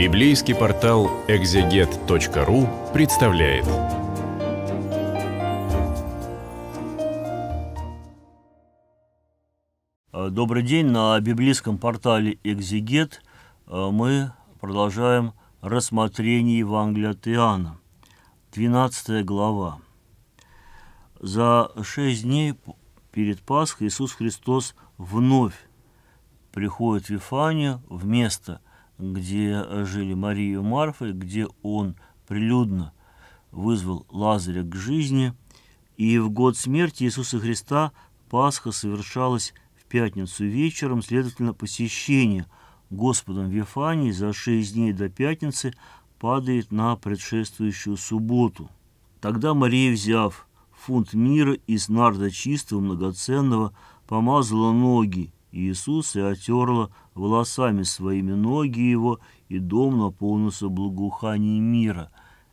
Библейский портал экзегет.ру представляет. Э, добрый день. На библейском портале Экзегет э, мы продолжаем рассмотрение Евангелия от Иоанна. 12 глава. За шесть дней перед Пасхой Иисус Христос вновь приходит в Ифанию в место – где э, жили Мария и Марфа, где он прилюдно вызвал Лазаря к жизни, и в год смерти Иисуса Христа Пасха совершалась в пятницу вечером, следовательно, посещение Господом Вифании за шесть дней до пятницы падает на предшествующую субботу. Тогда Мария, взяв фунт мира из нарда чистого, многоценного, помазала ноги Иисус и отерла волосами своими ноги его, и дом наполнился благоуханием мира.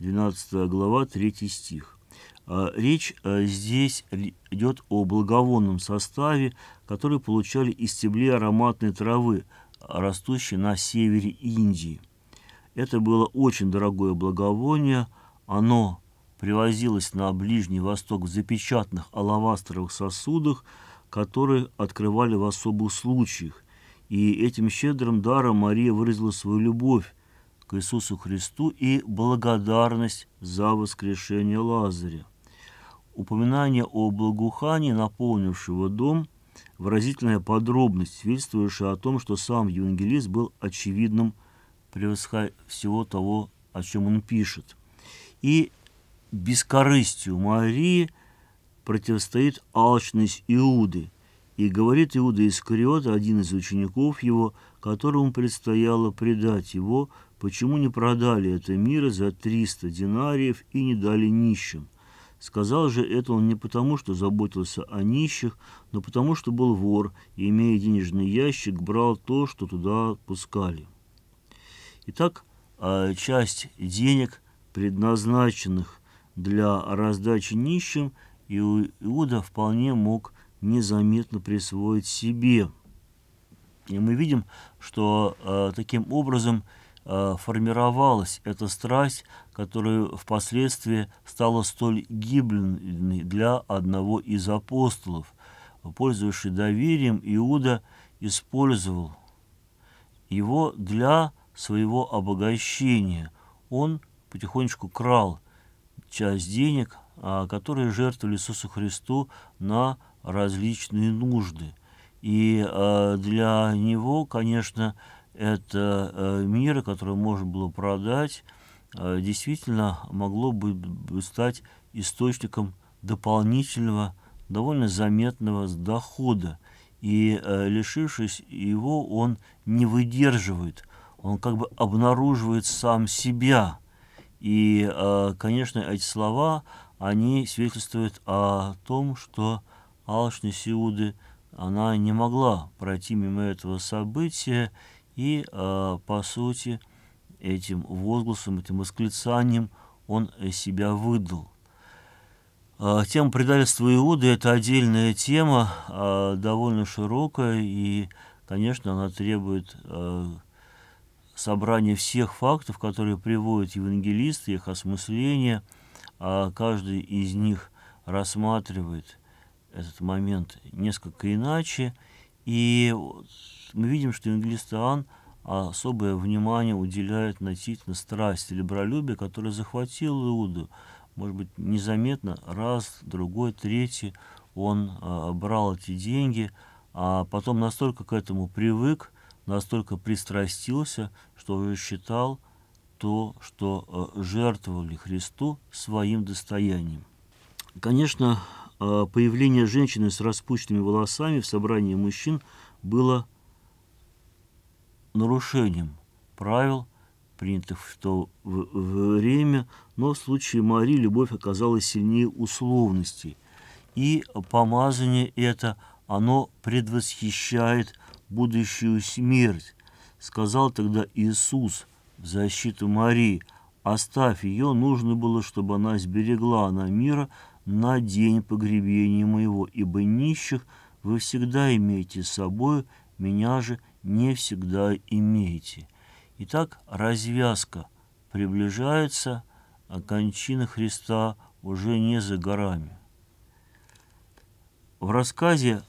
12 глава, 3 стих. А, речь а, здесь идет о благовонном составе, который получали из стеблей ароматной травы, растущей на севере Индии. Это было очень дорогое благовоние, оно привозилось на Ближний Восток в запечатанных алавастровых сосудах, которые открывали в особых случаях. И этим щедрым даром Мария выразила свою любовь к Иисусу Христу и благодарность за воскрешение Лазаря. Упоминание о благоухании, наполнившего дом, выразительная подробность, свидетельствующая о том, что сам евангелист был очевидным превосходя всего того, о чем он пишет. И бескорыстию Марии – противостоит алчность Иуды, и говорит Иуда Искариот, один из учеников его, которому предстояло предать его, почему не продали это мира за 300 динариев и не дали нищим. Сказал же это он не потому, что заботился о нищих, но потому, что был вор, и, имея денежный ящик, брал то, что туда пускали. Итак, а, часть денег, предназначенных для раздачи нищим – Иуда вполне мог незаметно присвоить себе. И мы видим, что э, таким образом э, формировалась эта страсть, которая впоследствии стала столь гибельной для одного из апостолов. Пользуясь доверием, Иуда использовал его для своего обогащения. Он потихонечку крал часть денег а, которые жертвовали Иисусу Христу на различные нужды. И а, для него, конечно, это э, мира, который можно было продать, а, действительно могло бы стать источником дополнительного, довольно заметного дохода. И э, лишившись его, он не выдерживает, он как бы обнаруживает сам себя. И, э, конечно, эти слова они свидетельствуют о том, что алчность Иуды она не могла пройти мимо этого события и, а, по сути, этим возгласом, этим восклицанием он себя выдал. Э, тема предательства Иуды – это отдельная тема, а, довольно широкая, и, конечно, она требует собрания всех фактов, которые приводят евангелисты, их осмысления – а каждый из них рассматривает этот момент несколько иначе. И мы видим, что Ингелистан особое внимание уделяет относительно страсти или бролюбия, которое захватило Иуду. Может быть, незаметно, раз, другой, третий он а, брал эти деньги, а потом настолько к этому привык, настолько пристрастился, что считал, то, что э, жертвовали Христу своим достоянием. Конечно, э, появление женщины с распущенными волосами в собрании мужчин было нарушением правил, принятых в то время, но в случае Марии любовь оказалась сильнее условностей. И помазание это, оно предвосхищает будущую смерть. Сказал тогда Иисус – в защиту Марии. Оставь ее, нужно было, чтобы она сберегла на мира на день погребения моего, ибо нищих вы всегда имеете с собой, меня же не всегда имеете. Итак, развязка приближается, а кончина Христа уже не за горами. В рассказе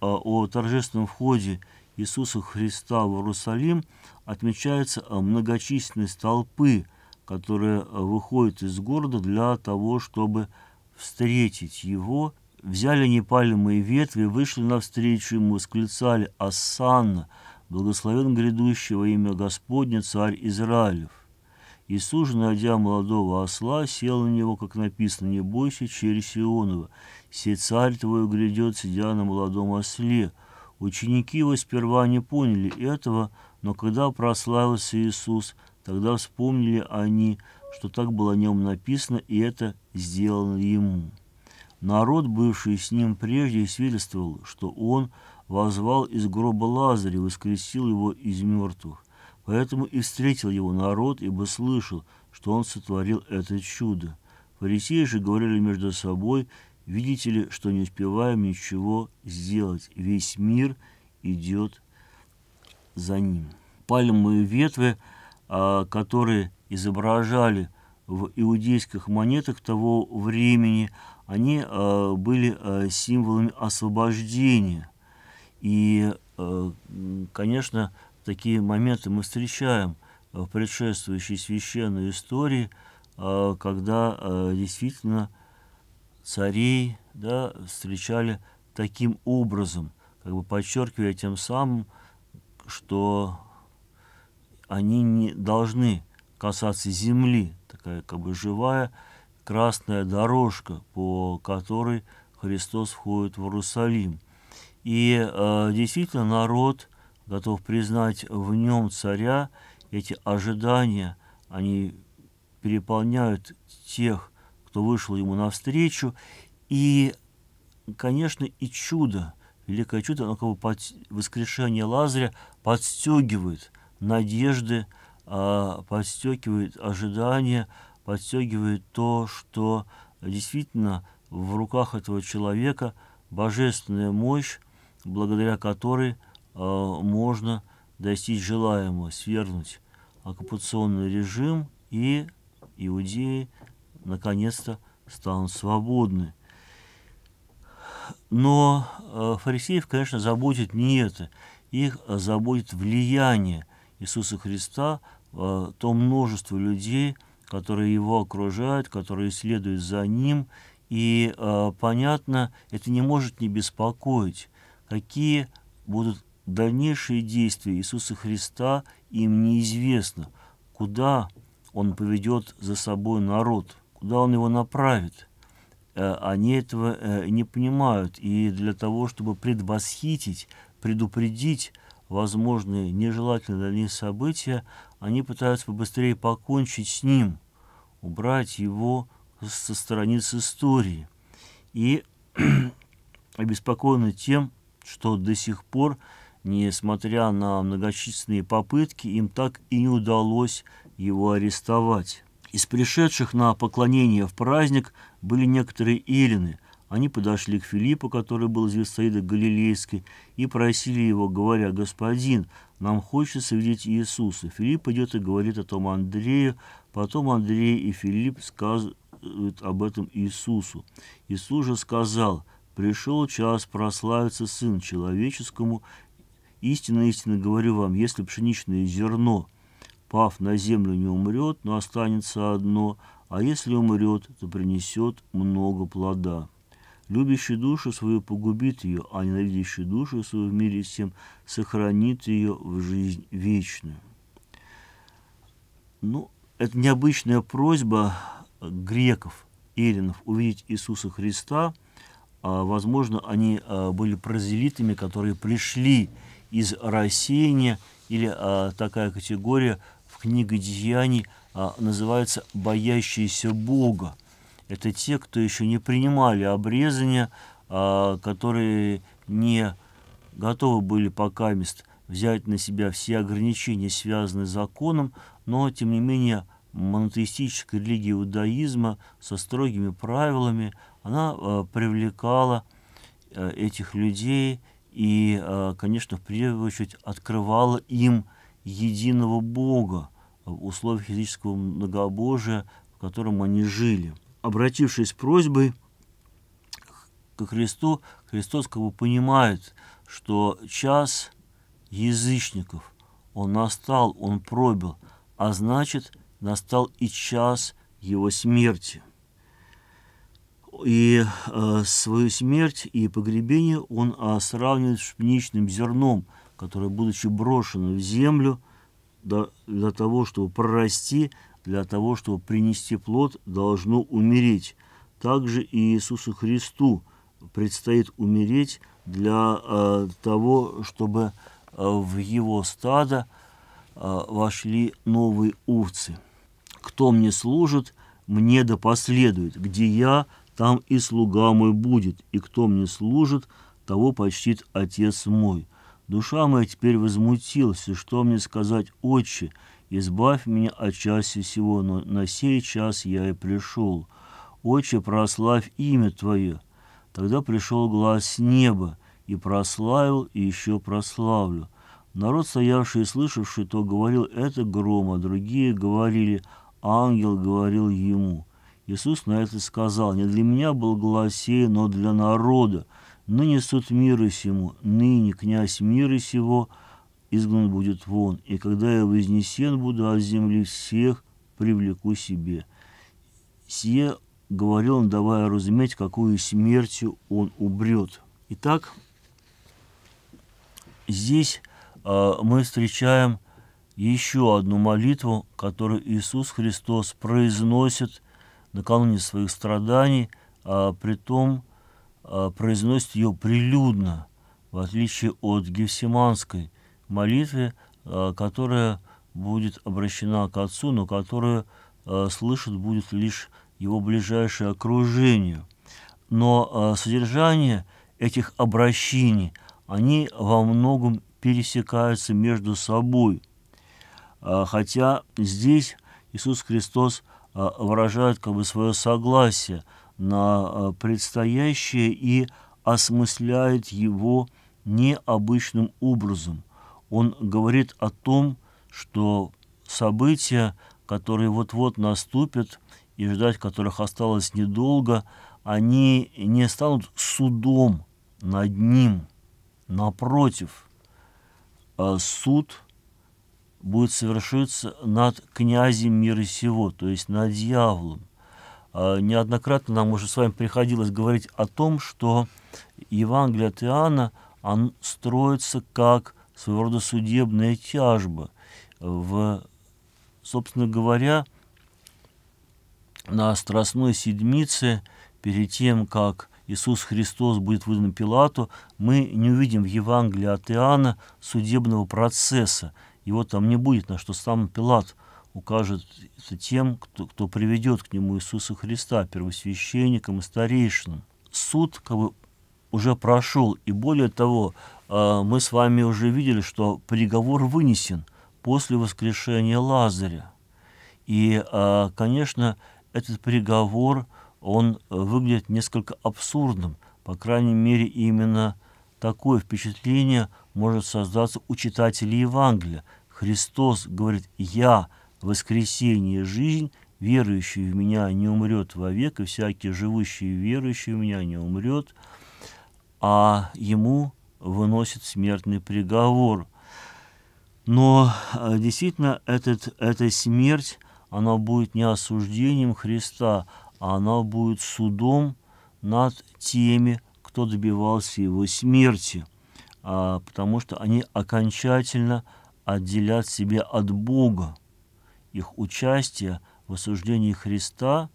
о, а, о торжественном входе Иисуса Христа в Иерусалим отмечается э, многочисленность толпы, которая э, выходит из города для того, чтобы встретить его. Взяли непалимые ветви, вышли навстречу ему, восклицали «Ассанна!» благословен грядущего имя Господня, царь Израилев. Иисус, найдя молодого осла, сел на него, как написано, «Не бойся, через Сионова, сей царь твой грядет, сидя на молодом осле». Ученики его сперва не поняли этого, но когда прославился Иисус, тогда вспомнили они, что так было о нем написано, и это сделано ему. Народ, бывший с ним прежде, свидетельствовал, что он возвал из гроба Лазаря, воскресил его из мертвых. Поэтому и встретил его народ, ибо слышал, что он сотворил это чудо. Фарисеи же говорили между собой, Видите ли, что не успеваем ничего сделать. Весь мир идет за ним. Пальмы и ветви, а, которые изображали в иудейских монетах того времени, они а, были а, символами освобождения. И, конечно, такие моменты мы встречаем в предшествующей священной истории, когда действительно – царей да, встречали таким образом, как бы подчеркивая тем самым, что они не должны касаться земли, такая как бы живая красная дорожка, по которой Христос входит в Иерусалим. И э, действительно народ готов признать в нем царя, эти ожидания, они переполняют тех, что вышло ему навстречу. И, конечно, и чудо, великое чудо, оно как бы под... воскрешение Лазаря подстегивает надежды, а, подстегивает ожидания, подстегивает то, что действительно в руках этого человека божественная мощь, благодаря которой а, можно достичь желаемого, свергнуть оккупационный режим и иудеи – наконец-то станут свободны. Но э, фарисеев, конечно, заботит не это. Их э, заботит влияние Иисуса Христа, э, то множество людей, которые его окружают, которые следуют за ним. И, понятно, это не может не беспокоить, какие будут дальнейшие действия Иисуса Христа, им неизвестно, куда он поведет за собой народ – куда он его направит. Э, они этого э, не понимают. И для того, чтобы предвосхитить, предупредить возможные нежелательные для события, они пытаются побыстрее покончить с ним, убрать его со страниц истории. И обеспокоены тем, что до сих пор, несмотря на многочисленные попытки, им так и не удалось его арестовать. Из пришедших на поклонение в праздник были некоторые эллины. Они подошли к Филиппу, который был из Виссаида Галилейской, и просили его, говоря, «Господин, нам хочется видеть Иисуса». Филипп идет и говорит о том Андрею, потом Андрей и Филипп сказывают об этом Иисусу. Иисус же сказал, «Пришел час прославиться Сын Человеческому, истинно, истинно говорю вам, если пшеничное зерно – пав на землю не умрет, но останется одно, а если умрет, то принесет много плода. Любящий душу свою погубит ее, а ненавидящий душу свою в мире тем сохранит ее в жизнь вечную. Ну, это необычная просьба греков, эллинов, увидеть Иисуса Христа. а Возможно, они а, были прозелитами, которые пришли из рассеяния, или а, такая категория – книга Деяний а, называется «Боящиеся Бога». Это те, кто еще не принимали обрезания, а, которые не готовы были пока мест взять на себя все ограничения, связанные с законом, но, тем не менее, монотеистическая религия иудаизма со строгими правилами, она э, привлекала э, этих людей и, э, конечно, в первую очередь открывала им единого Бога, условиях физического многобожия, в котором они жили. Обратившись с просьбой к Христу, Христос как бы понимает, что час язычников, он настал, он пробил, а значит, настал и час его смерти. И э, свою смерть и погребение он э, сравнивает с пшеничным зерном, которое, будучи брошено в землю, для, того, чтобы прорасти, для того, чтобы принести плод, должно умереть. Также и Иисусу Христу предстоит умереть для э, того, чтобы э, в его стадо э, вошли новые овцы. «Кто мне служит, мне да последует, где я, там и слуга мой будет, и кто мне служит, того почтит Отец мой». Душа моя теперь возмутилась, и что мне сказать, отче, избавь меня от часи сего, но на сей час я и пришел. Отче, прославь имя Твое. Тогда пришел глаз с неба, и прославил, и еще прославлю. Народ, стоявший и слышавший, то говорил «это грома, другие говорили «ангел говорил ему». Иисус на это сказал «не для меня был глаз сей, но для народа, ныне суд мира сему, ныне князь мира сего изгнан будет вон, и когда я вознесен буду от земли всех, привлеку себе. Сие говорил он, давая разуметь, какую смертью он убрет. Итак, здесь э, мы встречаем еще одну молитву, которую Иисус Христос произносит накануне своих страданий, э, при том, что Э, произносит ее прилюдно, в отличие от гефсиманской молитвы, э, которая будет обращена к Отцу, но которую э, слышит будет лишь его ближайшее окружение. Но содержание этих обращений, они во многом пересекаются между собой. Хотя здесь Иисус Христос выражает как бы свое согласие – на э, предстоящее и осмысляет его необычным образом. Он говорит о том, что события, которые вот-вот наступят и ждать которых осталось недолго, они не станут судом над ним. Напротив, э, суд будет совершиться над князем мира сего, то есть над дьяволом. А, неоднократно нам уже с вами приходилось говорить о том, что Евангелие от Иоанна, он строится как своего рода судебная тяжба. В, собственно говоря, на Страстной Седмице, перед тем, как Иисус Христос будет выдан Пилату, мы не увидим в Евангелии от Иоанна судебного процесса. Его там не будет, на что сам Пилат – укажет это тем, кто, кто приведет к нему Иисуса Христа, первосвященникам и старейшинам. Суд как бы уже прошел, и более того, а, мы с вами уже видели, что приговор вынесен после воскрешения Лазаря. И, а, конечно, этот приговор, он выглядит несколько абсурдным, по крайней мере, именно такое впечатление может создаться у читателей Евангелия. Христос говорит «Я воскресение жизнь, верующий в меня не умрет вовек, и всякий живущий и верующий в меня не умрет, а ему выносит смертный приговор. Но э, действительно этот, эта смерть, она будет не осуждением Христа, а она будет судом над теми, кто добивался его смерти, а, потому что они окончательно отделят себя от Бога их участие в осуждении Христа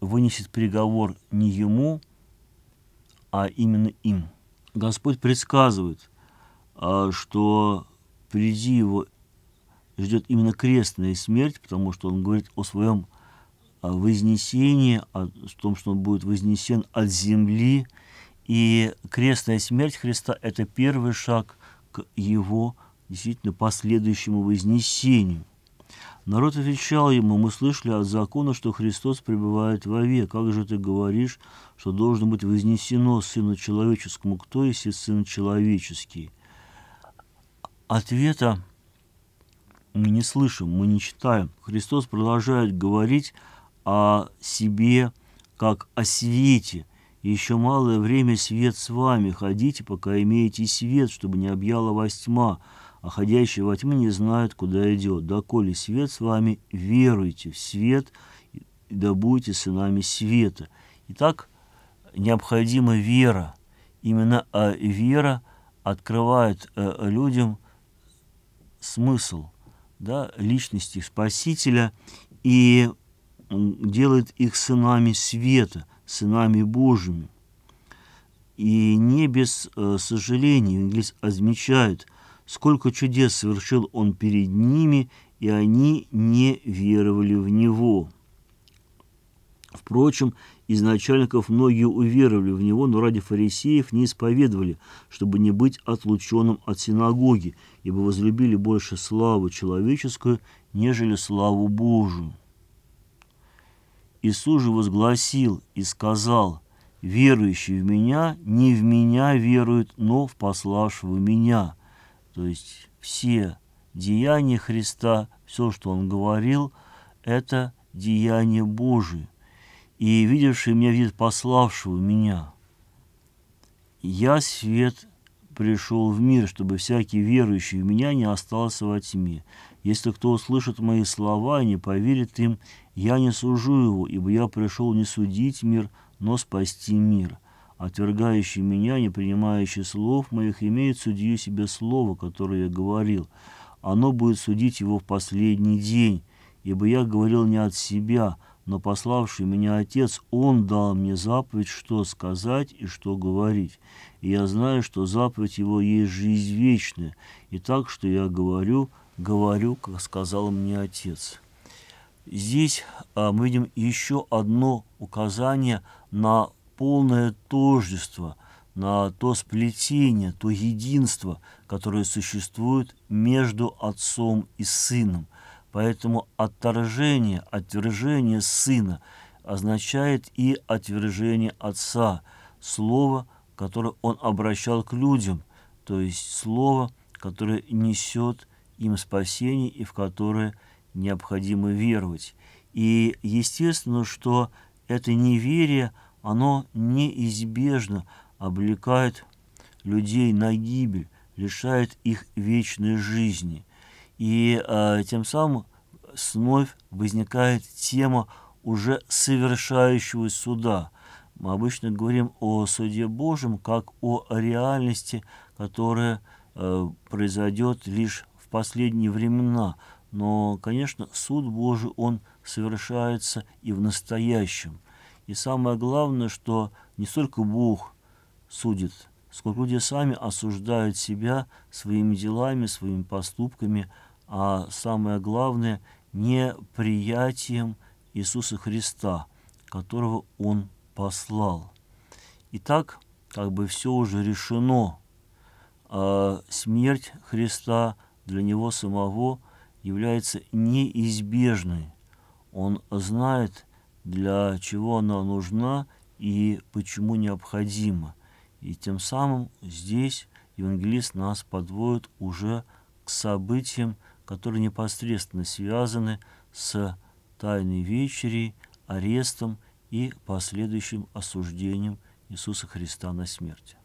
вынесет приговор не ему, а именно им. Господь предсказывает, а, что впереди его ждет именно крестная смерть, потому что он говорит о своем а, вознесении, о том, что он будет вознесен от земли. И крестная смерть Христа – это первый шаг к его действительно последующему вознесению. Народ отвечал ему, мы слышали от закона, что Христос пребывает вовек. Как же ты говоришь, что должно быть вознесено Сыну Человеческому? Кто если Сын Человеческий? Ответа мы не слышим, мы не читаем. Христос продолжает говорить о себе как о свете. еще малое время свет с вами. Ходите, пока имеете свет, чтобы не объяла вас тьма а ходящий во тьме не знает, куда идет. Да коли свет с вами, веруйте в свет, и да будете сынами света. Итак, необходима вера. Именно э, вера открывает э, людям смысл да, личности Спасителя и делает их сынами света, сынами Божьими. И не без э, сожаления, Евангелист отмечает, Сколько чудес совершил он перед ними, и они не веровали в него. Впрочем, из начальников многие уверовали в него, но ради фарисеев не исповедовали, чтобы не быть отлученным от синагоги, ибо возлюбили больше славу человеческую, нежели славу Божию. Иисус же возгласил и сказал, «Верующий в Меня не в Меня верует, но в пославшего Меня». То есть все деяния Христа, все, что Он говорил, это деяние Божие. И видевший меня видит пославшего меня. Я свет пришел в мир, чтобы всякий верующий в меня не остался во тьме. Если кто услышит мои слова и не поверит им, я не сужу его, ибо я пришел не судить мир, но спасти мир» отвергающий меня, не принимающий слов моих, имеет судью себе слово, которое я говорил. Оно будет судить его в последний день, ибо я говорил не от себя, но пославший меня Отец, Он дал мне заповедь, что сказать и что говорить. И я знаю, что заповедь Его есть жизнь вечная, и так, что я говорю, говорю, как сказал мне Отец». Здесь а, мы видим еще одно указание на полное тождество, на то сплетение, то единство, которое существует между отцом и сыном. Поэтому отторжение, отвержение сына означает и отвержение отца, слово, которое он обращал к людям, то есть слово, которое несет им спасение и в которое необходимо веровать. И естественно, что это неверие – оно неизбежно облекает людей на гибель, лишает их вечной жизни. И э, тем самым вновь возникает тема уже совершающего суда. Мы обычно говорим о суде Божьем как о реальности, которая э, произойдет лишь в последние времена. Но, конечно, суд Божий, он совершается и в настоящем – и самое главное, что не столько Бог судит, сколько люди сами осуждают себя своими делами, своими поступками, а самое главное – неприятием Иисуса Христа, которого Он послал. Итак, как бы все уже решено. А, смерть Христа для Него самого является неизбежной. Он знает для чего она нужна и почему необходима. И тем самым здесь евангелист нас подводит уже к событиям, которые непосредственно связаны с Тайной Вечерей, арестом и последующим осуждением Иисуса Христа на смерти.